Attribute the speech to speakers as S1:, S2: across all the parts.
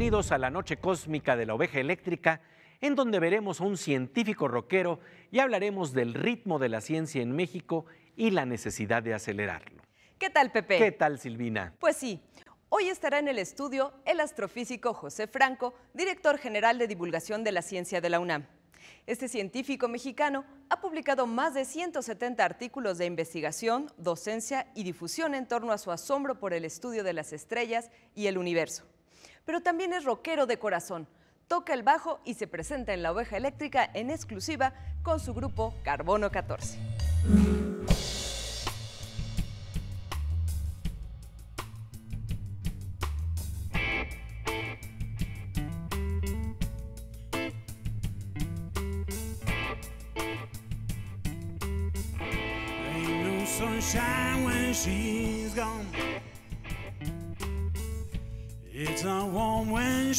S1: Bienvenidos a la noche cósmica de la oveja eléctrica, en donde veremos a un científico rockero y hablaremos del ritmo de la ciencia en México y la necesidad de acelerarlo.
S2: ¿Qué tal, Pepe? ¿Qué
S1: tal, Silvina?
S2: Pues sí, Hoy estará en el estudio el astrofísico José Franco, director general de divulgación de la ciencia de la UNAM. Este científico mexicano ha publicado más de 170 artículos de investigación, docencia y difusión en torno a su asombro por el estudio de las estrellas y el universo pero también es rockero de corazón. Toca el bajo y se presenta en La Oveja Eléctrica en exclusiva con su grupo Carbono 14.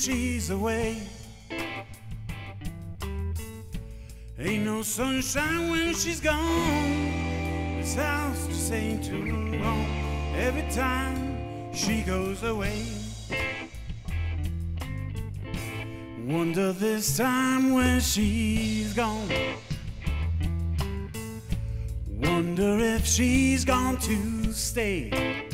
S3: she's away. Ain't no sunshine when she's gone. This house just ain't too long every time she goes away. Wonder this time when she's gone. Wonder if she's gone to stay.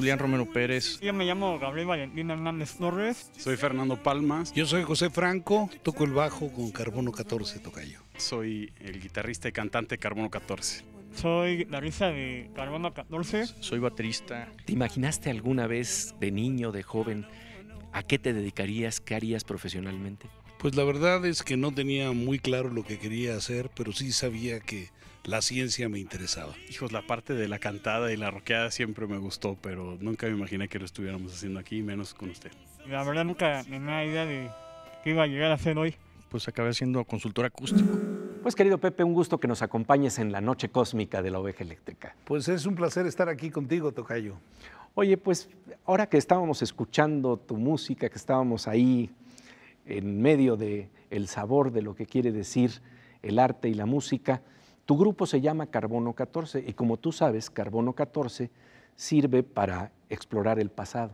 S3: Julián Romero Pérez. Yo me llamo Gabriel Valentín Hernández Torres. Soy Fernando Palmas. Yo soy José Franco. Toco el bajo con Carbono 14, tocayo. Soy el guitarrista y cantante Carbono 14. Soy guitarrista de Carbono 14.
S1: Soy baterista. ¿Te imaginaste alguna vez de niño, de joven, a qué te dedicarías, qué harías profesionalmente?
S4: Pues la verdad es que no tenía muy claro lo que quería hacer, pero sí sabía que la
S3: ciencia me interesaba. Hijos, la parte de la cantada y la roqueada siempre me gustó, pero nunca me
S1: imaginé que lo estuviéramos haciendo aquí, menos con usted.
S3: La verdad nunca tenía idea de
S1: qué iba a llegar a hacer hoy. Pues acabé siendo consultor acústico. Pues querido Pepe, un gusto que nos acompañes en la noche cósmica de la oveja eléctrica.
S4: Pues es un placer estar aquí contigo, Tocayo.
S1: Oye, pues ahora que estábamos escuchando tu música, que estábamos ahí en medio de el sabor de lo que quiere decir el arte y la música, tu grupo se llama Carbono 14 y como tú sabes, Carbono 14 sirve para explorar el pasado.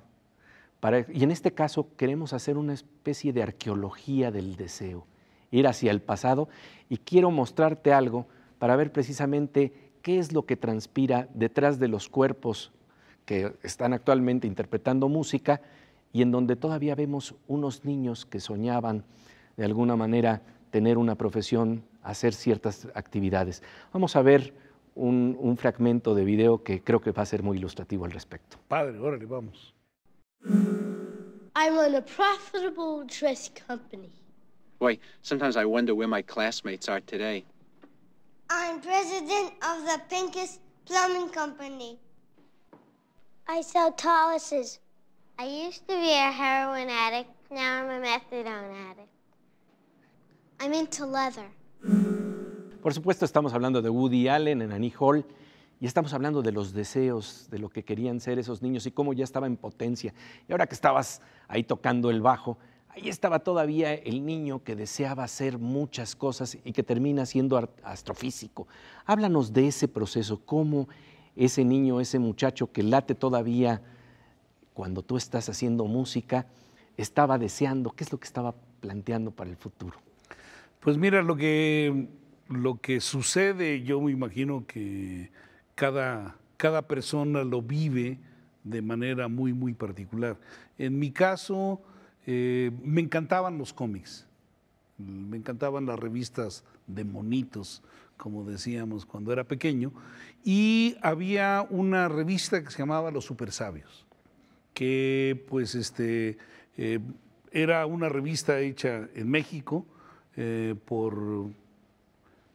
S1: y en este caso queremos hacer una especie de arqueología del deseo, ir hacia el pasado y quiero mostrarte algo para ver precisamente qué es lo que transpira detrás de los cuerpos que están actualmente interpretando música y en donde todavía vemos unos niños que soñaban de alguna manera tener una profesión, hacer ciertas actividades. Vamos a ver un, un fragmento de video que creo que va a ser muy ilustrativo al respecto. Padre, órale, vamos.
S5: I run a profitable dress company.
S1: Why? sometimes I wonder where my classmates are today.
S5: I'm president of the Pinkest Plumbing Company. I sell tallises. I used to be a heroin addict. Now I'm a methadone addict.
S2: I'm into leather.
S1: Por supuesto, estamos hablando de Woody Allen en Annie Hall y estamos hablando de los deseos, de lo que querían ser esos niños y cómo ya estaba en potencia. Y ahora que estabas ahí tocando el bajo, ahí estaba todavía el niño que deseaba hacer muchas cosas y que termina siendo astrofísico. Háblanos de ese proceso, cómo ese niño, ese muchacho que late todavía cuando tú estás haciendo música, estaba deseando, qué es lo que estaba planteando para el futuro. Pues mira, lo que, lo que sucede, yo me
S4: imagino que cada, persona lo vive de manera muy, muy particular. En mi caso, eh, me encantaban los cómics, me encantaban las revistas de monitos, como decíamos cuando era pequeño, y había una revista que se llamaba Los Super Sabios, que pues este, eh, era una revista hecha en México, eh, por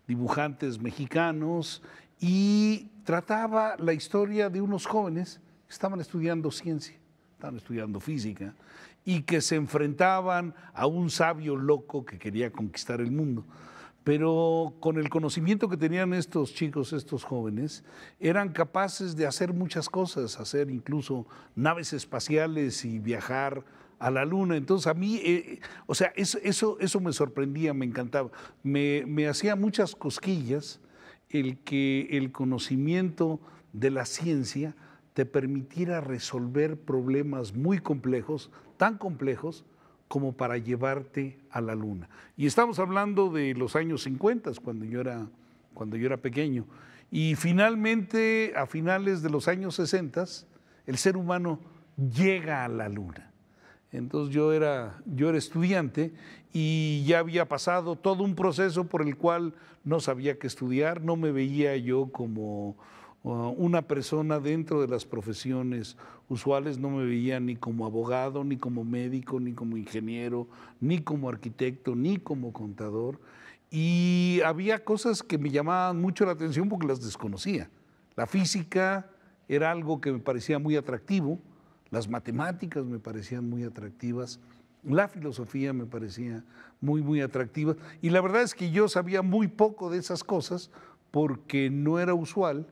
S4: dibujantes mexicanos y trataba la historia de unos jóvenes que estaban estudiando ciencia, estaban estudiando física y que se enfrentaban a un sabio loco que quería conquistar el mundo. Pero con el conocimiento que tenían estos chicos, estos jóvenes, eran capaces de hacer muchas cosas, hacer incluso naves espaciales y viajar a la luna. Entonces a mí, eh, eh, o sea, eso, eso, eso, me sorprendía, me encantaba. Me, hacía muchas cosquillas el que el conocimiento de la ciencia te permitiera resolver problemas muy complejos, tan complejos como para llevarte a la luna. Y estamos hablando de los años 50, cuando yo era, cuando yo era pequeño. Y finalmente, a finales de los años 60, el ser humano llega a la luna. Entonces yo era, estudiante y ya había pasado todo un proceso por el cual no sabía qué estudiar, no me veía yo como uh, una persona dentro de las profesiones usuales, no me veía ni como abogado, ni como médico, ni como ingeniero, ni como arquitecto, ni como contador. Y había cosas que me llamaban mucho la atención porque las desconocía. La física era algo que me parecía muy atractivo las matemáticas me parecían muy atractivas, la filosofía me parecía muy, muy atractiva. Y la verdad es que yo sabía muy poco de esas cosas porque no era usual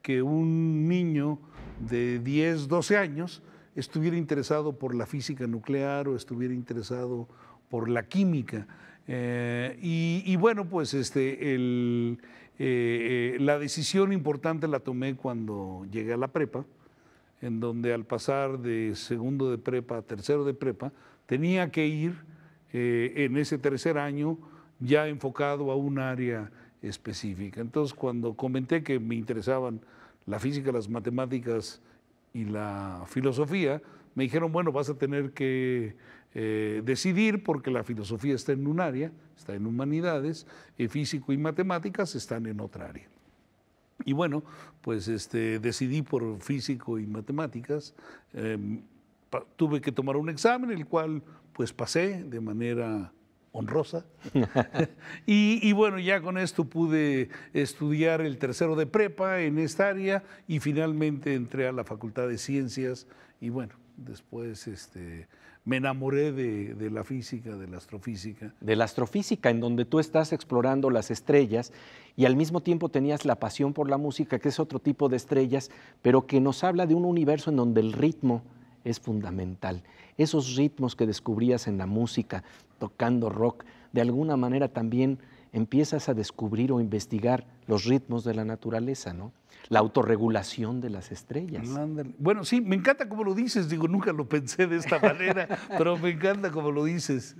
S4: que un niño de 10, 12 años estuviera interesado por la física nuclear o estuviera interesado por la química. Eh, y, bueno, pues este, eh, eh, la decisión importante la tomé cuando llegué a la prepa en donde al pasar de segundo de prepa a tercero de prepa, tenía que ir eh, en ese tercer año ya enfocado a un área específica. Entonces, cuando comenté que me interesaban la física, las matemáticas y la filosofía, me dijeron, bueno, vas a tener que eh, decidir porque la filosofía está en un área, está en humanidades, y físico y matemáticas están en otra área. Y bueno, pues este, decidí por físico y matemáticas. Em, tuve que tomar un examen, el cual pues pasé de manera honrosa. y, bueno, ya con esto pude estudiar el tercero de prepa en esta área y finalmente entré a la Facultad de Ciencias
S1: y bueno, después este, me enamoré de, la física, de la astrofísica. De la astrofísica, en donde tú estás explorando las estrellas y al mismo tiempo tenías la pasión por la música, que es otro tipo de estrellas, pero que nos habla de un universo en donde el ritmo es fundamental. Esos ritmos que descubrías en la música, tocando rock, de alguna manera también empiezas a descubrir o investigar los ritmos de la naturaleza, ¿no? La autorregulación de las estrellas.
S4: Bueno, sí, me encanta como lo dices, digo, nunca lo pensé de esta manera, pero me encanta como lo dices.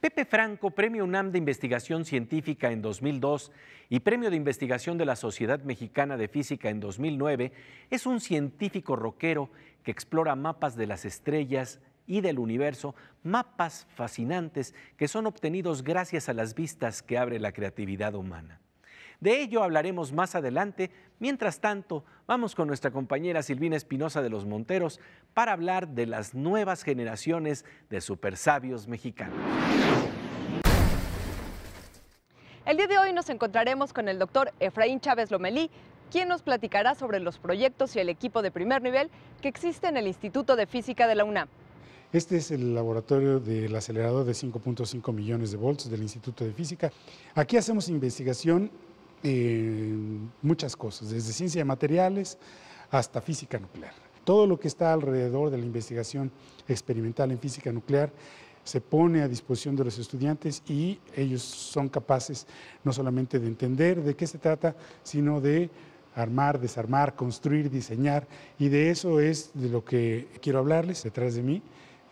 S1: Pepe Franco, Premio UNAM de Investigación Científica en 2002 y Premio de Investigación de la Sociedad Mexicana de Física en 2009, es un científico rockero que explora mapas de las estrellas y del universo, mapas fascinantes que son obtenidos gracias a las vistas que abre la creatividad humana. De ello hablaremos más adelante. Mientras tanto, vamos con nuestra compañera Silvina Espinosa de los Monteros para hablar de las nuevas generaciones de supersabios mexicanos.
S2: El día de hoy nos encontraremos con el doctor Efraín Chávez Lomelí, quien nos platicará sobre los proyectos y el equipo de primer nivel que existe en el Instituto de Física de la UNAM.
S3: Este es el laboratorio del acelerador de 5.5 millones de volts del Instituto de Física. Aquí hacemos investigación muchas cosas, desde ciencia de materiales hasta física nuclear. Todo lo que está alrededor de la investigación experimental en física nuclear se pone a disposición de los estudiantes y ellos son capaces no solamente de entender de qué se trata, sino de armar, desarmar, construir, diseñar. Y de eso es de lo que quiero hablarles. Detrás de mí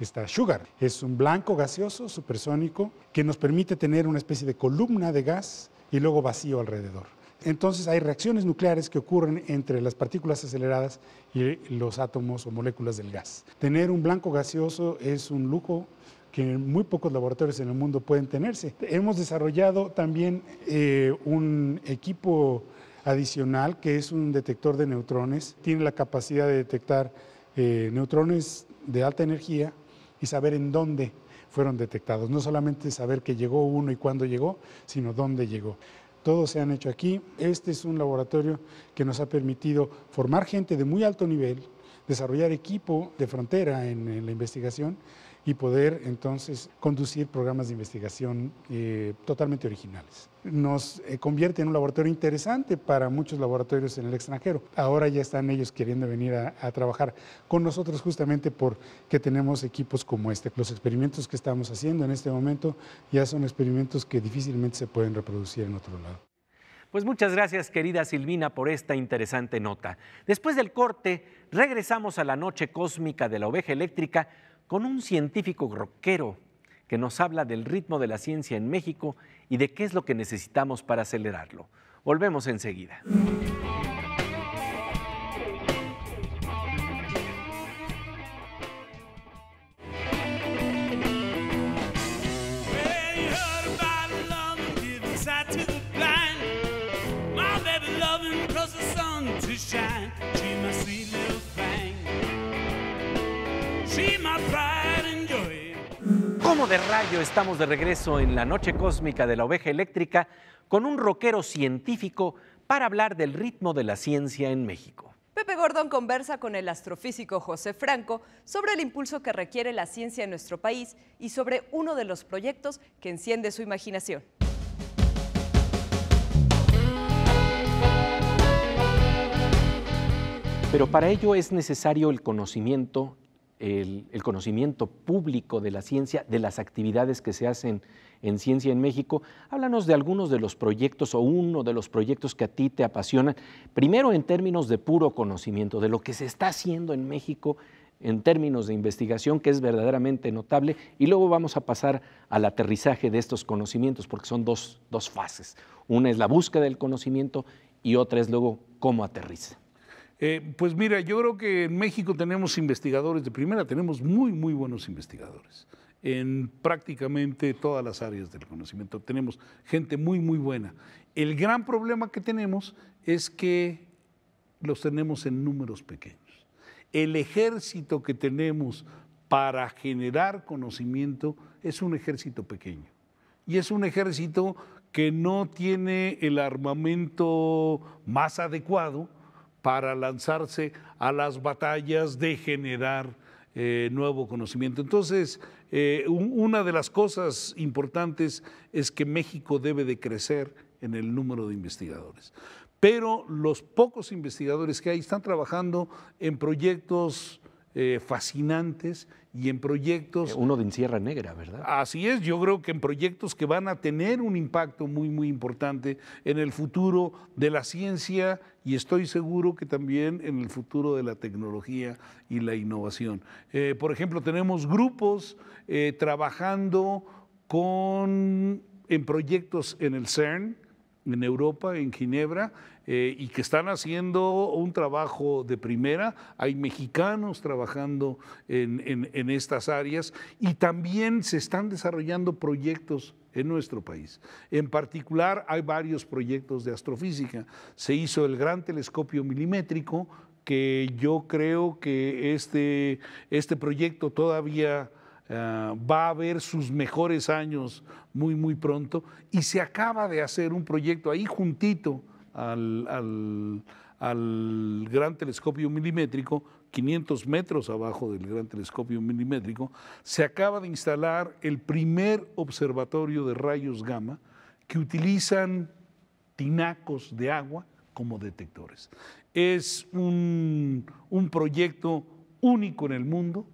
S3: está Sugar. Es un blanco gaseoso supersónico que nos permite tener una especie de columna de gas y luego vacío alrededor. Entonces hay reacciones nucleares que ocurren entre las partículas aceleradas y los átomos o moléculas del gas. Tener un blanco gaseoso es un lujo que muy pocos laboratorios en el mundo pueden tenerse. Hemos desarrollado también eh, un equipo adicional que es un detector de neutrones. Tiene la capacidad de detectar eh, neutrones de alta energía y saber en dónde fueron detectados. No solamente saber que llegó uno y cuándo llegó, sino dónde llegó. Todos se han hecho aquí. Este es un laboratorio que nos ha permitido formar gente de muy alto nivel, desarrollar equipo de frontera en, en la investigación y poder entonces conducir programas de investigación eh, totalmente originales. Nos eh, convierte en un laboratorio interesante para muchos laboratorios en el extranjero. Ahora ya están ellos queriendo venir a, a trabajar con nosotros justamente porque tenemos equipos como este. Los experimentos que estamos haciendo en este momento ya son experimentos que difícilmente se pueden reproducir en otro
S1: lado. Pues muchas gracias, querida Silvina, por esta interesante nota. Después del corte, regresamos a la noche cósmica de la oveja eléctrica con un científico rockero que nos habla del ritmo de la ciencia en México y de qué es lo que necesitamos para acelerarlo. Volvemos enseguida. ¿Cómo de rayo estamos de regreso en la noche cósmica de la oveja eléctrica con un rockero científico para hablar del ritmo de la ciencia en México?
S2: Pepe Gordón conversa con el astrofísico José Franco sobre el impulso que requiere la ciencia en nuestro país y sobre uno de los proyectos que enciende su imaginación.
S1: Pero para ello es necesario el conocimiento el, conocimiento público de la ciencia, de las actividades que se hacen en ciencia en México. Háblanos de algunos de los proyectos o uno de los proyectos que a ti te apasiona, primero en términos de puro conocimiento, de lo que se está haciendo en México en términos de investigación, que es verdaderamente notable, y luego vamos a pasar al aterrizaje de estos conocimientos, porque son dos, dos fases. Una es la búsqueda del conocimiento y otra es luego cómo aterriza.
S4: Eh, pues mira, yo creo que en México tenemos investigadores de primera, tenemos muy, muy buenos investigadores en prácticamente todas las áreas del conocimiento. Tenemos gente muy, muy buena. El gran problema que tenemos es que los tenemos en números pequeños. El ejército que tenemos para generar conocimiento es un ejército pequeño. Y es un ejército que no tiene el armamento más adecuado para lanzarse a las batallas de generar eh, nuevo conocimiento. Entonces, eh, una de las cosas importantes es que México debe de crecer en el número de investigadores. Pero los pocos investigadores que hay están trabajando en proyectos eh, fascinantes y en proyectos... Eh, uno de Encierra Negra, ¿verdad? Así es, yo creo que en proyectos que van a tener un impacto muy, muy importante en el futuro de la ciencia y estoy seguro que también en el futuro de la tecnología y la innovación. Eh, por ejemplo, tenemos grupos trabajando con, en proyectos en el CERN, en Europa, en Ginebra, eh, y que están haciendo un trabajo de primera. Hay mexicanos trabajando en, estas áreas y también se están desarrollando proyectos en nuestro país. En particular, hay varios proyectos de astrofísica. Se hizo el gran telescopio milimétrico, que yo creo que este, este proyecto todavía eh, va a ver sus mejores años muy, muy pronto. Y se acaba de hacer un proyecto ahí juntito al, gran telescopio milimétrico, 500 metros abajo del gran telescopio milimétrico, se acaba de instalar el primer observatorio de rayos gamma que utilizan tinacos de agua como detectores. Es un proyecto único en el mundo,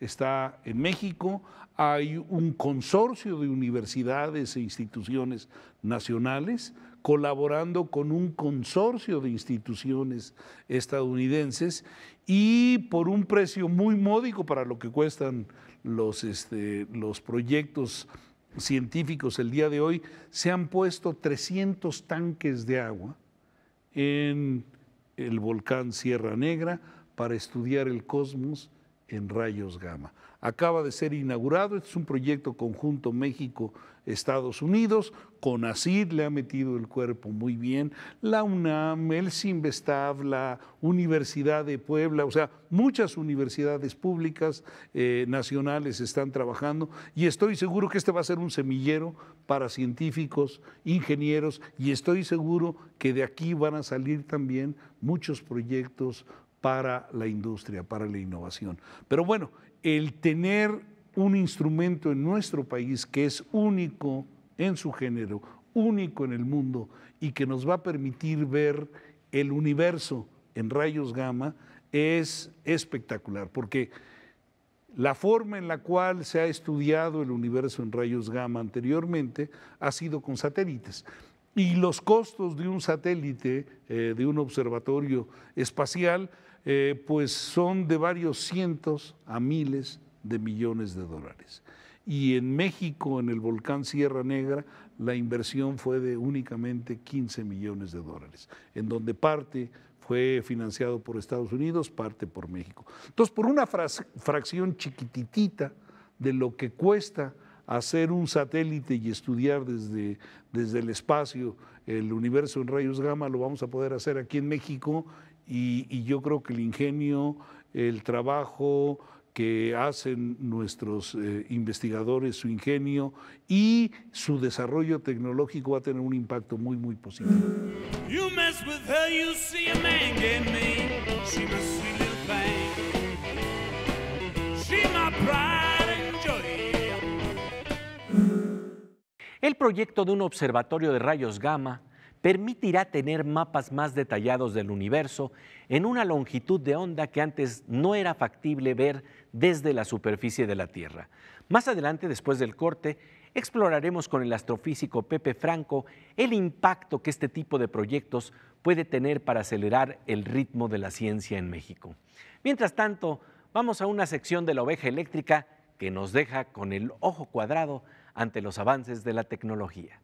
S4: está en México, hay un consorcio de universidades e instituciones nacionales colaborando con un consorcio de instituciones estadounidenses y por un precio muy módico para lo que cuestan los, este, los proyectos científicos el día de hoy, se han puesto 300 tanques de agua en el volcán Sierra Negra para estudiar el cosmos en rayos gamma. Acaba de ser inaugurado, este es un proyecto conjunto México-Estados Unidos CONACID le ha metido el cuerpo muy bien, la UNAM, el CIMBESTAV, la Universidad de Puebla, o sea, muchas universidades públicas eh, nacionales están trabajando y estoy seguro que este va a ser un semillero para científicos, ingenieros y estoy seguro que de aquí van a salir también muchos proyectos para la industria, para la innovación. Pero bueno, el tener un instrumento en nuestro país que es único en su género, único en el mundo y que nos va a permitir ver el universo en rayos gamma es espectacular, porque la forma en la cual se ha estudiado el universo en rayos gamma anteriormente ha sido con satélites. Y los costos de un satélite, eh, de un observatorio espacial, eh, pues son de varios cientos a miles de millones de dólares y en México, en el volcán Sierra Negra, la inversión fue de únicamente 15 millones de dólares, en donde parte fue financiado por Estados Unidos, parte por México. Entonces, por una fracción chiquititita de lo que cuesta hacer un satélite y estudiar desde, desde el espacio el universo en rayos gamma, lo vamos a poder hacer aquí en México y, y yo creo que el ingenio, el trabajo, que hacen nuestros eh, investigadores, su ingenio y su desarrollo tecnológico va a tener un impacto muy, muy
S3: positivo.
S1: El proyecto de un observatorio de rayos gamma permitirá tener mapas más detallados del universo en una longitud de onda que antes no era factible ver desde la superficie de la Tierra. Más adelante, después del corte, exploraremos con el astrofísico Pepe Franco el impacto que este tipo de proyectos puede tener para acelerar el ritmo de la ciencia en México. Mientras tanto, vamos a una sección de la oveja eléctrica que nos deja con el ojo cuadrado ante los avances de la tecnología.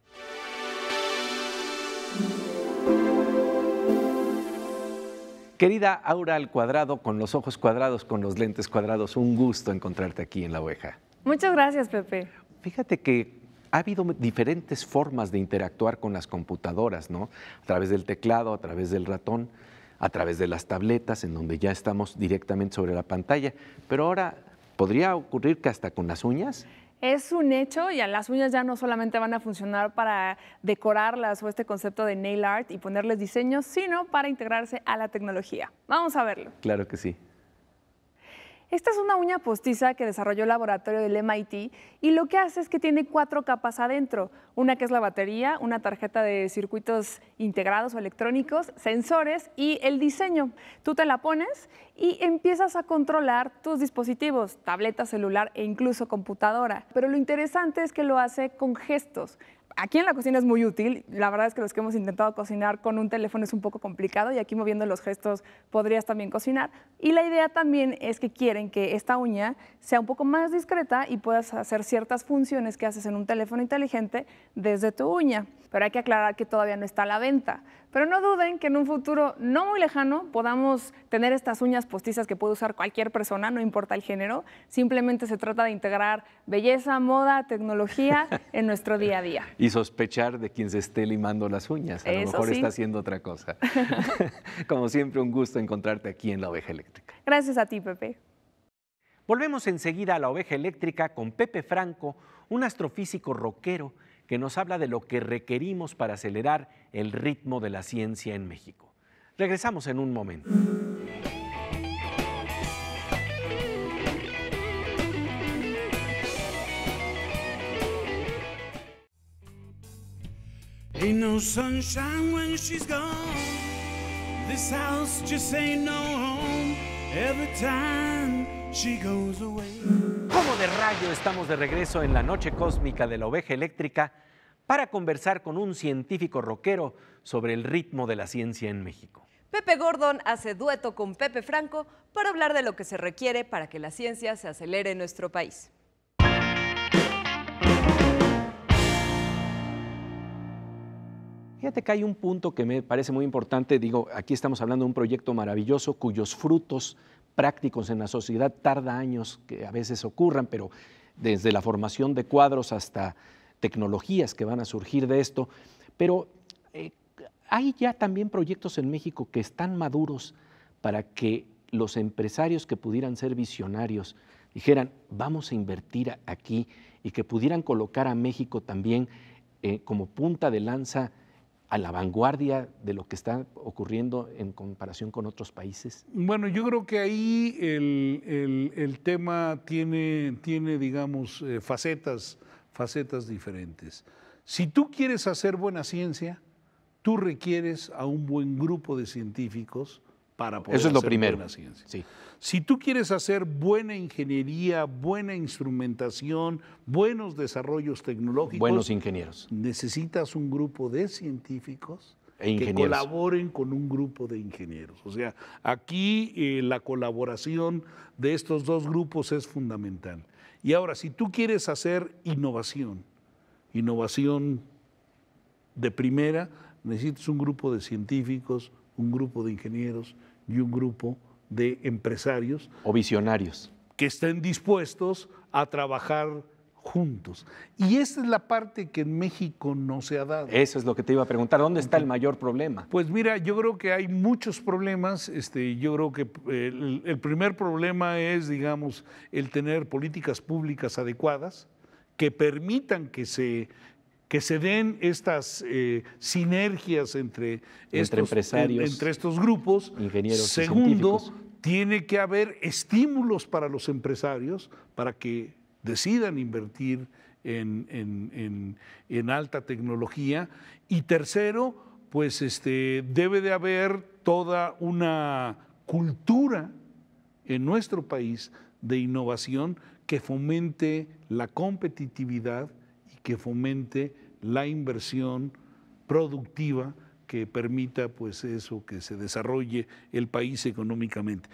S1: Querida Aura al cuadrado, con los ojos cuadrados, con los lentes cuadrados, un gusto encontrarte aquí en La Oveja.
S6: Muchas gracias, Pepe.
S1: Fíjate que ha habido diferentes formas de interactuar con las computadoras, ¿no? A través del teclado, a través del ratón, a través de las tabletas, en donde ya estamos directamente sobre la pantalla. Pero ahora, ¿podría ocurrir que hasta con las uñas?
S6: Es un hecho y las uñas ya no solamente van a funcionar para decorarlas o este concepto de nail art y ponerles diseños, sino para integrarse a la tecnología. Vamos a verlo. Claro que sí. Esta es una uña postiza que desarrolló el laboratorio del MIT y lo que hace es que tiene cuatro capas adentro. Una que es la batería, una tarjeta de circuitos integrados o electrónicos, sensores y el diseño. Tú te la pones y empiezas a controlar tus dispositivos, tableta, celular e incluso computadora. Pero lo interesante es que lo hace con gestos aquí en la cocina es muy útil. La verdad es que los que hemos intentado cocinar con un teléfono es un poco complicado y aquí moviendo los gestos podrías también cocinar. Y la idea también es que quieren que esta uña sea un poco más discreta y puedas hacer ciertas funciones que haces en un teléfono inteligente desde tu uña pero hay que aclarar que todavía no está a la venta. Pero no duden que en un futuro no muy lejano podamos tener estas uñas postizas que puede usar cualquier persona, no importa el género. Simplemente se trata de integrar belleza, moda, tecnología en nuestro día a día.
S1: Y sospechar de quien se esté limando las uñas. A lo mejor está haciendo otra cosa. Como siempre, un gusto encontrarte aquí en La Oveja Eléctrica.
S6: Gracias a ti, Pepe.
S1: Volvemos enseguida a La Oveja Eléctrica con Pepe Franco, un astrofísico rockero que nos habla de lo que requerimos para acelerar el ritmo de la ciencia en México. Regresamos en un momento.
S3: Como
S1: de rayo estamos de regreso en la noche cósmica de la oveja eléctrica para conversar con un científico rockero sobre el ritmo de la ciencia en México?
S2: Pepe Gordon hace dueto con Pepe Franco para hablar de lo que se requiere para que la ciencia se acelere en nuestro país.
S1: Fíjate que hay un punto que me parece muy importante. Digo, aquí estamos hablando de un proyecto maravilloso cuyos frutos prácticos en la sociedad tarda años que a veces ocurran, pero desde la formación de cuadros hasta tecnologías que van a surgir de esto. Pero eh, hay ya también proyectos en México que están maduros para que los empresarios que pudieran ser visionarios dijeran, vamos a invertir aquí y que pudieran colocar a México también eh, como punta de lanza a la vanguardia de lo que está ocurriendo en comparación con otros países?
S4: Bueno, yo creo que ahí el, tema tiene, tiene digamos, eh, facetas, facetas diferentes. Si tú quieres hacer buena ciencia, tú requieres a un buen grupo de científicos para poder Eso es lo primero. ciencia. Si tú quieres hacer buena ingeniería, buena instrumentación, buenos desarrollos tecnológicos, buenos ingenieros, necesitas un grupo de científicos e que colaboren con un grupo de ingenieros. O sea, aquí eh, la colaboración de estos dos grupos es fundamental. Y ahora, si tú quieres hacer innovación, innovación de primera, necesitas un grupo de científicos, un grupo de ingenieros, y un grupo de empresarios. O visionarios. Que estén dispuestos a trabajar juntos. Y esa es la parte que en México no se ha dado. Eso es lo que te iba a preguntar. ¿Dónde está el mayor problema? Pues mira, yo creo que hay muchos problemas. Este, yo creo que el primer problema es, digamos, el tener políticas públicas adecuadas que permitan que se que se den estas eh, sinergias entre, estos, entre estos grupos.
S1: Ingenieros Segundo,
S4: tiene que haber estímulos para los empresarios para que decidan invertir en, alta tecnología. Y tercero, pues este, debe de haber toda una cultura en nuestro país de innovación que fomente la competitividad que fomente la inversión productiva que permita pues eso, que se desarrolle el país económicamente.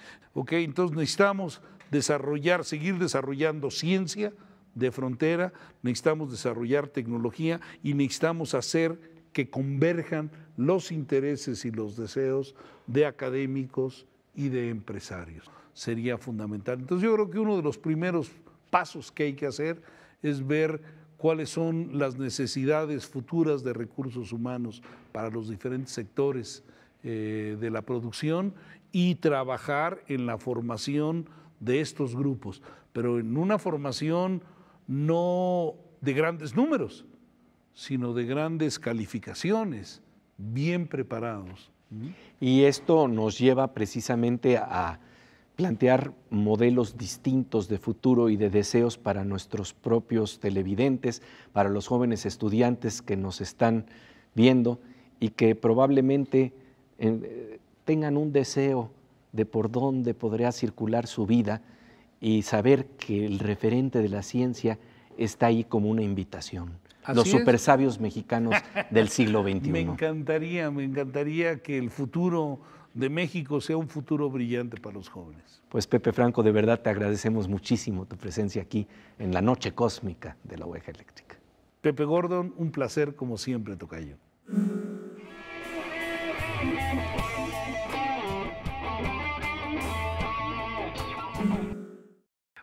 S4: entonces necesitamos desarrollar, seguir desarrollando ciencia de frontera, necesitamos desarrollar tecnología y necesitamos hacer que converjan los intereses y los deseos de académicos y de empresarios. Sería fundamental. Entonces yo creo que uno de los primeros pasos que hay que hacer es ver cuáles son las necesidades futuras de recursos humanos para los diferentes sectores eh, de la producción y trabajar en la formación de estos grupos, pero en una formación no de grandes números, sino de grandes calificaciones, bien preparados.
S1: Y esto nos lleva precisamente a, plantear modelos distintos de futuro y de deseos para nuestros propios televidentes, para los jóvenes estudiantes que nos están viendo y que probablemente eh, tengan un deseo de por dónde podría circular su vida y saber que el referente de la ciencia está ahí como una invitación. los supersabios mexicanos del siglo XXI. Me
S4: encantaría, me encantaría que el futuro de México sea un futuro brillante para los jóvenes.
S1: Pues Pepe Franco, de verdad te agradecemos muchísimo tu presencia aquí en la noche cósmica de la oveja eléctrica. Pepe Gordon, un placer como
S4: siempre, Tocayo.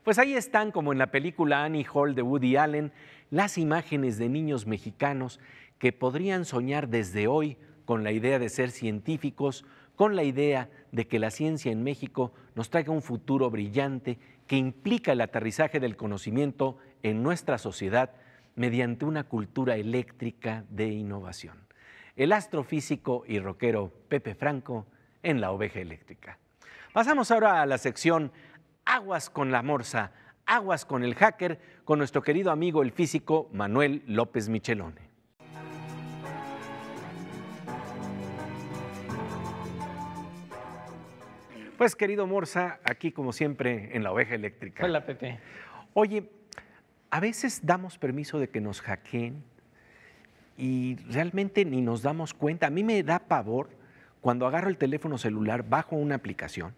S1: Pues ahí están, como en la película Annie Hall de Woody Allen, las imágenes de niños mexicanos que podrían soñar desde hoy con la idea de ser científicos con la idea de que la ciencia en México nos traiga un futuro brillante que implica el aterrizaje del conocimiento en nuestra sociedad mediante una cultura eléctrica de innovación. El astrofísico y rockero Pepe Franco en La Oveja Eléctrica. Pasamos ahora a la sección Aguas con la Morsa, Aguas con el Hacker, con nuestro querido amigo el físico Manuel López Michelone. Pues querido Morsa, aquí como siempre en la oveja eléctrica. Hola Pepe. Oye, a veces damos permiso de que nos hackeen y realmente ni nos damos cuenta. A mí me da pavor cuando agarro el teléfono celular, bajo una aplicación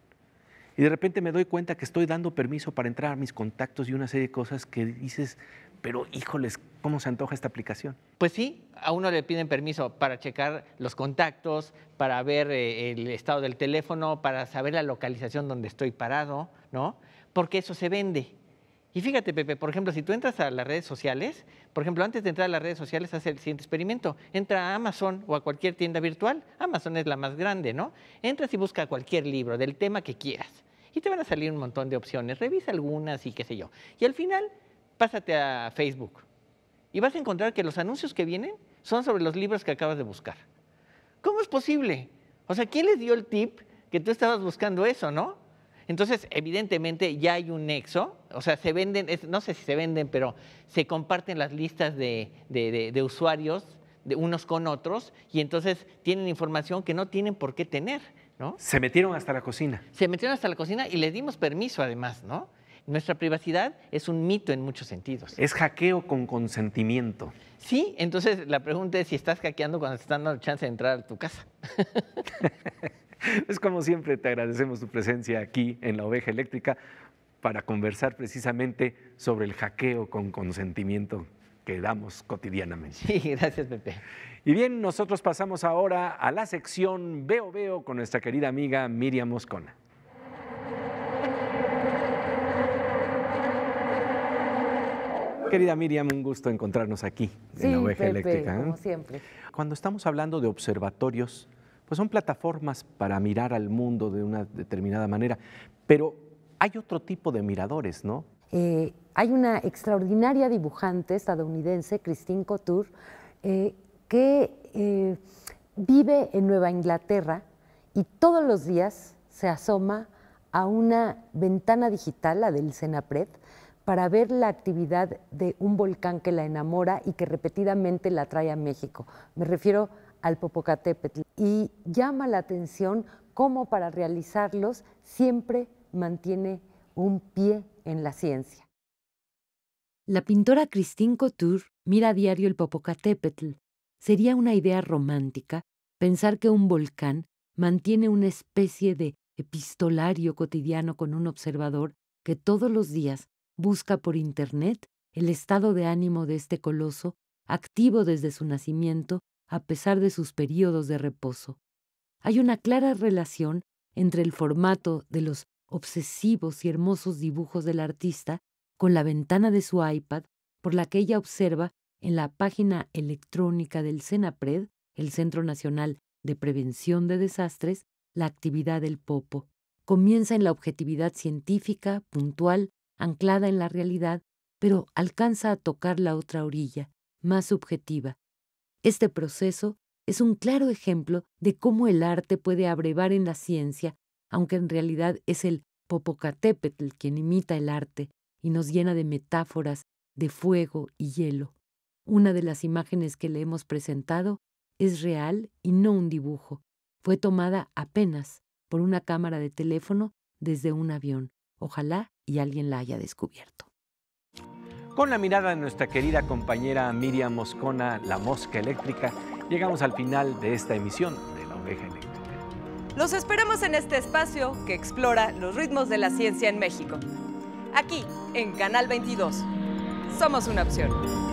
S1: y de repente me doy cuenta que estoy dando permiso para entrar a mis contactos y una serie de cosas que dices, pero híjoles, ¿Cómo se antoja esta aplicación?
S5: Pues sí, a uno le piden permiso para checar los contactos, para ver eh, el estado del teléfono, para saber la localización donde estoy parado, ¿no? Porque eso se vende. Y fíjate, Pepe, por ejemplo, si tú entras a las redes sociales, por ejemplo, antes de entrar a las redes sociales, haz el siguiente experimento. Entra a Amazon o a cualquier tienda virtual. Amazon es la más grande, ¿no? Entras y busca cualquier libro del tema que quieras. Y te van a salir un montón de opciones. Revisa algunas y qué sé yo. Y al final, pásate a Facebook y vas a encontrar que los anuncios que vienen son sobre los libros que acabas de buscar. ¿Cómo es posible? O sea, ¿quién les dio el tip que tú estabas buscando eso, no? Entonces, evidentemente ya hay un nexo, o sea, se venden, no sé si se venden, pero se comparten las listas de, usuarios de unos con otros y entonces tienen información que no tienen por qué tener, ¿no? Se metieron hasta la cocina. Se metieron hasta la cocina y les dimos permiso además, ¿no? Nuestra privacidad es un mito en muchos sentidos. Es hackeo
S1: con consentimiento.
S5: Sí, entonces la pregunta es si estás hackeando cuando te están dando chance de entrar a tu casa.
S1: Es como siempre, te agradecemos tu presencia aquí en la oveja eléctrica para conversar precisamente sobre el hackeo con consentimiento que damos cotidianamente. Sí, gracias Pepe. Y bien, nosotros pasamos ahora a la sección Veo Veo con nuestra querida amiga Miriam Moscona. querida Miriam, un gusto encontrarnos aquí en la Oveja Eléctrica. ¿eh? Como siempre. Cuando estamos hablando de observatorios, pues son plataformas para mirar al mundo de una determinada manera, pero hay otro tipo de miradores, ¿no?
S7: Eh, hay una extraordinaria dibujante estadounidense, Christine Couture, eh, que vive en Nueva Inglaterra y todos los días se asoma a una ventana digital, la del CENAPRED, para ver la actividad de un volcán que la enamora y que repetidamente la trae a México. Me refiero al Popocatépetl. Y llama la atención cómo para realizarlos siempre mantiene un pie en la ciencia. La pintora Christine Couture mira a diario el Popocatépetl. Sería una idea romántica pensar que un volcán mantiene una especie de epistolario cotidiano con un observador que todos los días Busca por Internet el estado de ánimo de este coloso, activo desde su nacimiento, a pesar de sus periodos de reposo. Hay una clara relación entre el formato de los obsesivos y hermosos dibujos del artista con la ventana de su iPad por la que ella observa en la página electrónica del CENAPRED, el Centro Nacional de Prevención de Desastres, la actividad del Popo. Comienza en la objetividad científica, puntual, anclada en la realidad, pero alcanza a tocar la otra orilla, más subjetiva. Este proceso es un claro ejemplo de cómo el arte puede abrevar en la ciencia, aunque en realidad es el Popocatépetl quien imita el arte y nos llena de metáforas de fuego y hielo. Una de las imágenes que le hemos presentado es real y no un dibujo. Fue tomada apenas por una cámara de teléfono desde un avión. Ojalá y alguien la haya descubierto.
S1: Con la mirada de nuestra querida compañera Miriam Moscona, la mosca eléctrica, llegamos al final de esta emisión de La Oveja Eléctrica.
S2: Los esperamos en este espacio que explora los ritmos de la ciencia en México. Aquí, en Canal 22. Somos una opción.